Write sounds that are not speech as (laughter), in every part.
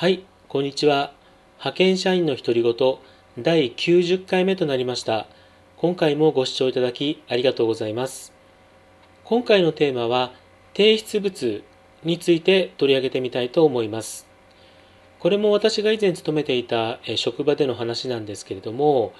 はい、こんにちは。派遣社員の独り言第90回目となりました。今回もご視聴いただきありがとうございます。今回のテーマは提出物について取り上げてみたいと思います。これも私が以前勤めていた職場での話なんですけれども、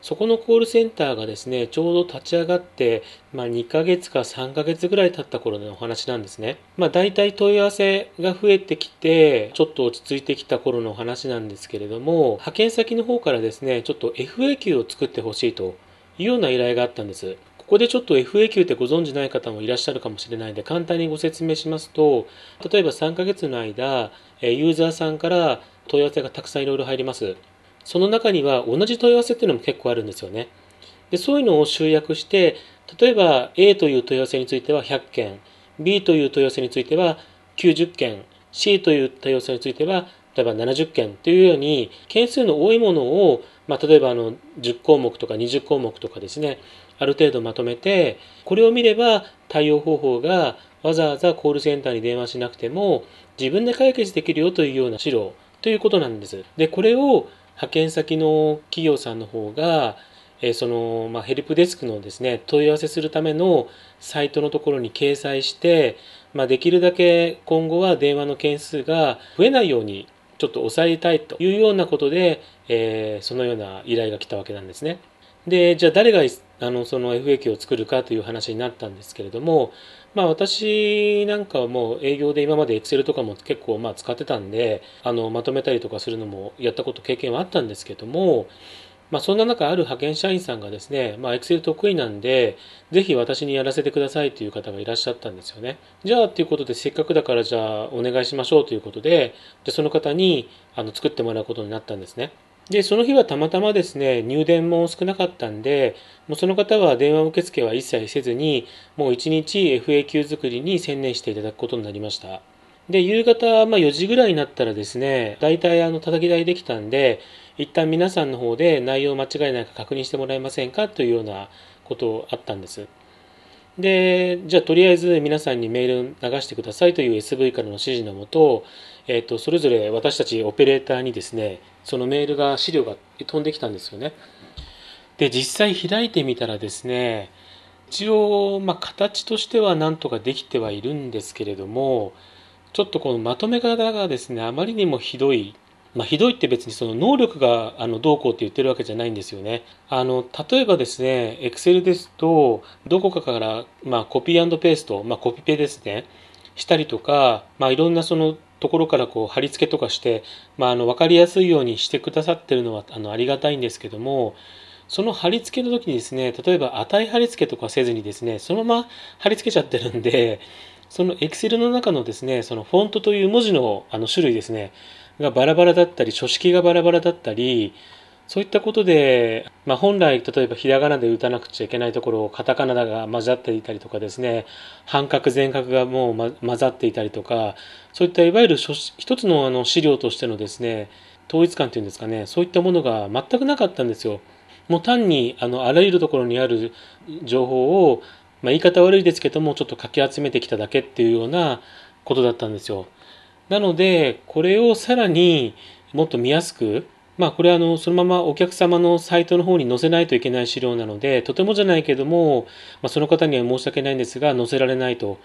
そこのコールセンターがですね、ちょうど立ち上がって、まあ、2ヶ月か3ヶ月ぐらい経った頃のお話なんですね。まあ、大体問い合わせが増えてきて、ちょっと落ち着いてきた頃のお話なんですけれども、派遣先の方からですね、ちょっと FAQ を作ってほしいというような依頼があったんです。ここでちょっと FAQ ってご存じない方もいらっしゃるかもしれないので簡単にご説明しますと例えば3ヶ月の間ユーザーさんから問い合わせがたくさんいろいろ入りますその中には同じ問い合わせっていうのも結構あるんですよね。でそういうのを集約して例えば A という問い合わせについては100件 B という問い合わせについては90件 C という問い合わせについては例えば70件というように件数の多いものを、まあ、例えばあの10項目とか20項目とかですねある程度まとめてこれを見れば対応方法がわざわざコールセンターに電話しなくても自分で解決できるよというような資料ということなんです。でこれを派遣先の企業さんの方が、えその、まあ、ヘルプデスクのですね、問い合わせするためのサイトのところに掲載して、まあ、できるだけ今後は電話の件数が増えないようにちょっと抑えたいというようなことで、えー、そのような依頼が来たわけなんですね。で、じゃあ誰があのその FAQ を作るかという話になったんですけれども、まあ、私なんかはもう営業で今まで Excel とかも結構まあ使ってたんであのまとめたりとかするのもやったこと経験はあったんですけども、まあ、そんな中ある派遣社員さんがですね、まあ、Excel 得意なんでぜひ私にやらせてくださいという方がいらっしゃったんですよねじゃあということでせっかくだからじゃあお願いしましょうということでじゃその方にあの作ってもらうことになったんですねで、その日はたまたまですね、入電も少なかったんで、もうその方は電話受付は一切せずに、もう一日 FAQ 作りに専念していただくことになりました。で、夕方、まあ、4時ぐらいになったらですね、大体あの、叩き台できたんで、一旦皆さんの方で内容間違いないか確認してもらえませんかというようなことあったんです。で、じゃあとりあえず皆さんにメール流してくださいという SV からの指示のもと、えっ、と、それぞれ私たちオペレーターにですね、そのメールが、資料が飛んできたんですよね。で、実際開いてみたらですね、一応、まあ、形としてはなんとかできてはいるんですけれども、ちょっとこのまとめ方がですね、あまりにもひどいまあ、ひどいって別にその能力があのどうこうって言ってるわけじゃないんですよね。あの例えばですね、Excel ですと、どこかから、まあ、コピーペースト、まあ、コピペですね、したりとか、まあ、いろんなそのところからこう貼り付けとかして、まあ、あの分かりやすいようにしてくださってるのはあのありがたいんですけども、その貼り付けの時にですね、例えば値貼り付けとかせずにですね、そのまま貼り付けちゃってるんで、その Excel の中のですね、そのフォントという文字のあの種類ですね、がバラバラだったり書式がバラバラだったりそういったことで、まあ、本来例えばひらがなで打たなくちゃいけないところをカタカナが混ざっていたりとかですね半角全角がもう、混ざっていたりとかそういったいわゆる一つのあの資料としてのですね統一感というんですかねそういったものが全くなかったんですよ。もう単にあのあらゆるところにある情報を、まあ、言い方悪いですけどもちょっとかき集めてきただけっていうようなことだったんですよ。なので、これをさらにもっと見やすく、まあ、これはあのそのままお客様のサイトの方に載せないといけない資料なので、とてもじゃないけども、まあ、その方には申し訳ないんですが、載せられないと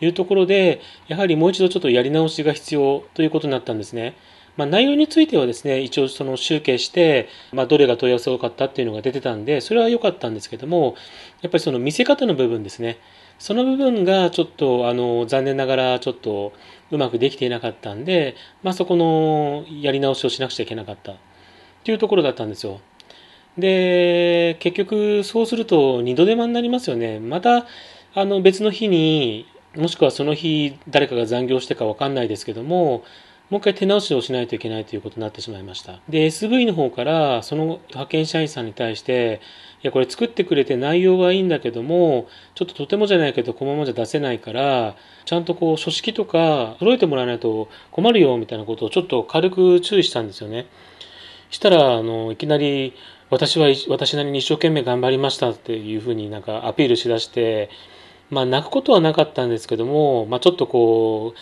いうところで、やはりもう一度ちょっとやり直しが必要ということになったんですね。まあ、内容についてはですね、一応その集計して、まあ、どれが問い合わせ多かったっていうのが出てたんで、それは良かったんですけども、やっぱりその見せ方の部分ですね、その部分がちょっと、あの、残念ながらちょっとうまくできていなかったんで、まあ、そこのやり直しをしなくちゃいけなかったっていうところだったんですよ。で、結局そうすると二度手間になりますよね。また、あの別の日に、もしくはその日誰かが残業してか分かんないですけども、もう一回手直しをしないといけないということになってしまいました。で、SV の方から、その派遣社員さんに対して、いや、これ作ってくれて内容はいいんだけども、ちょっととてもじゃないけど、このままじゃ出せないから、ちゃんとこう、書式とか揃えてもらわないと困るよ、みたいなことをちょっと軽く注意したんですよね。したら、あの、いきなり、私は、私なりに一生懸命頑張りましたっていうふうになんかアピールしだして、まあ、泣くことはなかったんですけども、まあ、ちょっとこう、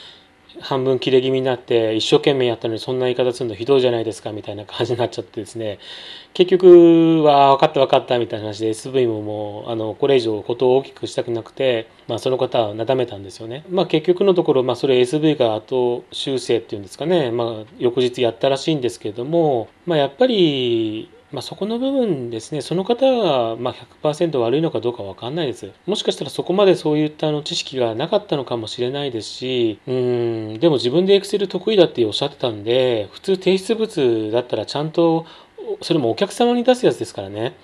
半分切れ気味になって一生懸命やったのにそんな言い方するのひどいじゃないですかみたいな感じになっちゃってですね (laughs) 結局は分かった分かったみたいな話で SV ももうあのこれ以上事を大きくしたくなくて、まあ、その方はなだめたんですよね、まあ、結局のところ、まあ、それ SV が後修正っていうんですかね、まあ、翌日やったらしいんですけれども、まあ、やっぱりまあ、そこの部分ですね、その方がま100%悪いのかどうか分かんないです。もしかしたらそこまでそういったあの知識がなかったのかもしれないですし、うん、でも自分で Excel 得意だっておっしゃってたんで、普通提出物だったらちゃんと、それもお客様に出すやつですからね。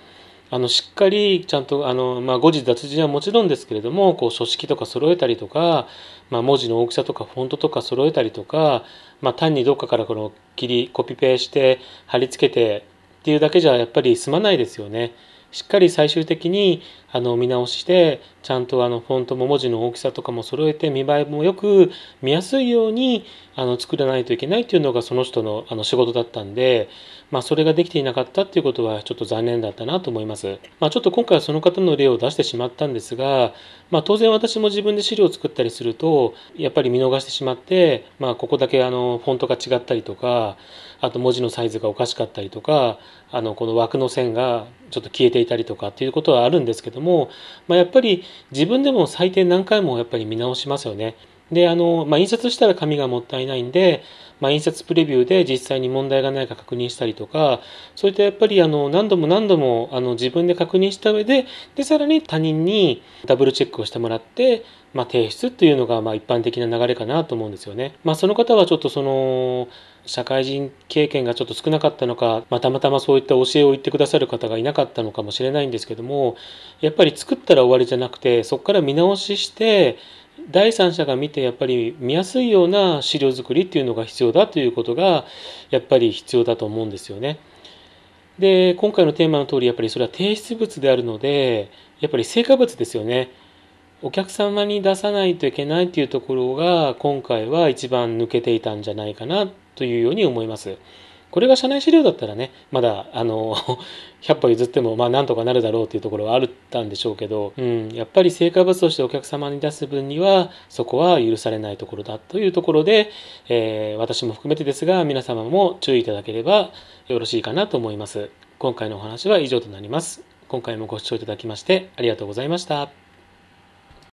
あのしっかりちゃんとあの、まあ、誤字脱字はもちろんですけれどもこう書式とか揃えたりとか、まあ、文字の大きさとかフォントとか揃えたりとか、まあ、単にどっかからこの切りコピペして貼り付けてっていうだけじゃやっぱり済まないですよね。しっかり最終的にあの見直してちゃんとあのフォントも文字の大きさとかも揃えて見栄えもよく見やすいようにあの作らないといけないっていうのがその人のあの仕事だったんで、まあ、それができていなかったっていうことはちょっと残念だったなと思います、まあ、ちょっと今回はその方の例を出してしまったんですが、まあ、当然私も自分で資料を作ったりするとやっぱり見逃してしまって、まあ、ここだけあのフォントが違ったりとかあと文字のサイズがおかしかったりとかあのこの枠の線がちょっと消えていたりとかっていうことはあるんですけども、まあ、やっぱり自分でも最低何回もやっぱり見直しますよね。で、あの、まあ、印刷したら紙がもったいないんで、まあ、印刷プレビューで実際に問題がないか確認したりとか、そういったやっぱりあの、何度も何度もあの、自分で確認した上で、で、さらに他人にダブルチェックをしてもらって、まあ、提出というのが、まあ、一般的な流れかなと思うんですよね。まあ、その方はちょっとその、社会人経験がちょっと少なかったのか、まあ、たまたまそういった教えを言ってくださる方がいなかったのかもしれないんですけども、やっぱり作ったら終わりじゃなくて、そこから見直しして、第三者が見てやっぱり見やすいような資料作りっていうのが必要だということがやっぱり必要だと思うんですよね。で今回のテーマの通りやっぱりそれは提出物であるのでやっぱり成果物ですよね。お客様に出さないといけないっていうところが今回は一番抜けていたんじゃないかなというように思います。これが社内資料だったらね、まだ、あの、100 (laughs) 歩譲っても、まあ、なんとかなるだろうっていうところはあったんでしょうけど、うん、やっぱり成果物としてお客様に出す分には、そこは許されないところだというところで、えー、私も含めてですが、皆様も注意いただければよろしいかなと思います。今回のお話は以上となります。今回もご視聴いただきましてありがとうございました。